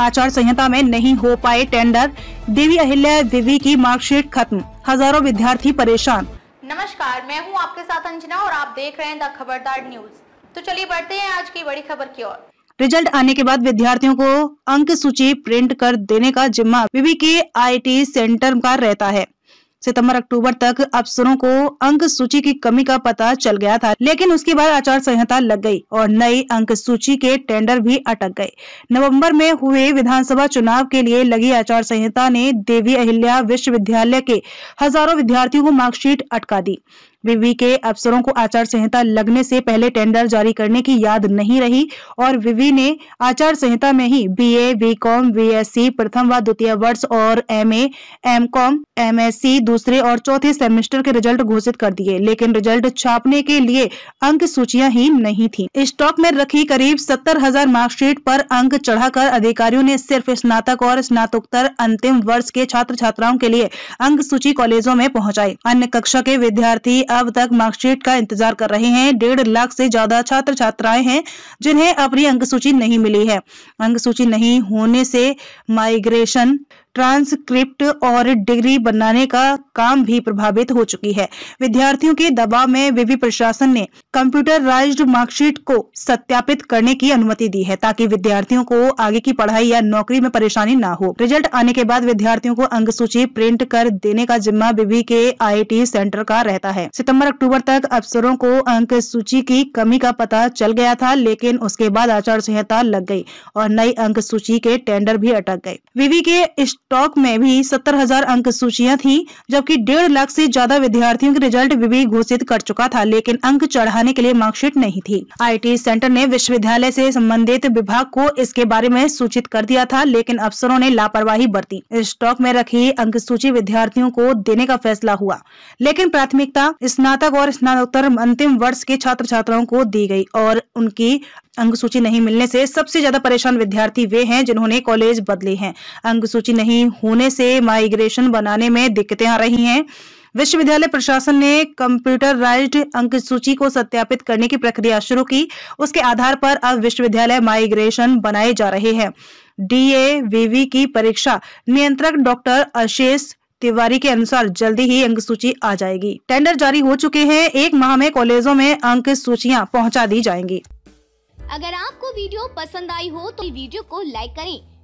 आचार संहिता में नहीं हो पाए टेंडर देवी अहिल्या देवी की मार्कशीट खत्म हजारों विद्यार्थी परेशान नमस्कार मैं हूं आपके साथ अंजना और आप देख रहे हैं द खबरदार न्यूज तो चलिए बढ़ते हैं आज की बड़ी खबर की ओर रिजल्ट आने के बाद विद्यार्थियों को अंक सूची प्रिंट कर देने का जिम्मा विवी के आईटी सेंटर का रहता है सितंबर अक्टूबर तक अफसरों को अंक सूची की कमी का पता चल गया था लेकिन उसके बाद आचार संहिता लग गई और नई अंक सूची के टेंडर भी अटक गए नवंबर में हुए विधानसभा चुनाव के लिए लगी आचार संहिता ने देवी अहिल्या विश्वविद्यालय के हजारों विद्यार्थियों को मार्कशीट अटका दी विवी के अफसरों को आचार संहिता लगने से पहले टेंडर जारी करने की याद नहीं रही और विवी ने आचार संहिता में ही B A B com B S C प्रथम व द्वितीय वर्ष और M A M com M S C दूसरे और चौथे सेमेस्टर के रिजल्ट घोषित कर दिए लेकिन रिजल्ट छापने के लिए अंक सूचियां ही नहीं थी स्टॉक में रखी करीब सत्तर हजार मार्कशीट पर अंक चढ़ाकर अधिकारियों ने सिर्फ स्नातक और स्नातकोत्तर अंतिम वर्ष के छात्र छात्राओं के लिए अंक सूची कॉलेजों में पहुंचाई अन्य कक्षा के विद्यार्थी अब तक मार्कशीट का इंतजार कर रहे हैं डेढ़ लाख से ज्यादा छात्र छात्राएं हैं जिन्हें अपनी अंक सूची नहीं मिली है अंक सूची नहीं होने से माइग्रेशन ट्रांसक्रिप्ट और डिग्री बनाने का काम भी प्रभावित हो चुकी है विद्यार्थियों के दबाव में विवि प्रशासन ने कंप्यूटराइज्ड मार्कशीट को सत्यापित करने की अनुमति दी है ताकि विद्यार्थियों को आगे की पढ़ाई या नौकरी में परेशानी न हो रिजल्ट आने के बाद विद्यार्थियों को अंक सूची प्रिंट कर देने का जिम्मा विवि के आई सेंटर का रहता है सितम्बर अक्टूबर तक अफसरों को अंक सूची की कमी का पता चल गया था लेकिन उसके बाद आचार संहिता लग गयी और नई अंक सूची के टेंडर भी अटक गए विवि के टॉक में भी सत्तर हजार अंक सूचियां थी जबकि डेढ़ लाख से ज्यादा विद्यार्थियों के रिजल्ट विवेक घोषित कर चुका था लेकिन अंक चढ़ाने के लिए मार्कशीट नहीं थी आईटी सेंटर ने विश्वविद्यालय से संबंधित विभाग को इसके बारे में सूचित कर दिया था लेकिन अफसरों ने लापरवाही बरती स्टॉक में रखी अंक सूची विद्यार्थियों को देने का फैसला हुआ लेकिन प्राथमिकता स्नातक और स्नातकोत्तर अंतिम वर्ष के छात्र छात्राओं को दी गयी और उनकी अंक सूची नहीं मिलने से सबसे ज्यादा परेशान विद्यार्थी वे हैं जिन्होंने कॉलेज बदले हैं अंक सूची नहीं नहीं होने से माइग्रेशन बनाने में दिक्कतें आ रही हैं विश्वविद्यालय प्रशासन ने कंप्यूटराइज्ड अंक सूची को सत्यापित करने की प्रक्रिया शुरू की उसके आधार पर अब विश्वविद्यालय माइग्रेशन बनाए जा रहे हैं डीए की परीक्षा नियंत्रक डॉक्टर अशेष तिवारी के अनुसार जल्दी ही अंक सूची आ जाएगी टेंडर जारी हो चुके हैं एक माह में कॉलेजों में अंक सूचियां पहुंचा दी जाएंगी अगर आपको वीडियो पसंद आई हो तो वीडियो को लाइक करें